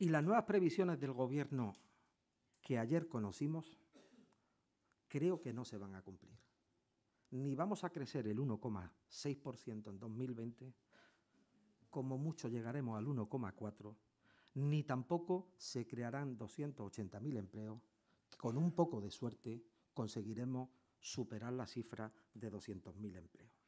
Y las nuevas previsiones del gobierno que ayer conocimos, creo que no se van a cumplir. Ni vamos a crecer el 1,6% en 2020, como mucho llegaremos al 1,4%, ni tampoco se crearán 280.000 empleos, con un poco de suerte conseguiremos superar la cifra de 200.000 empleos.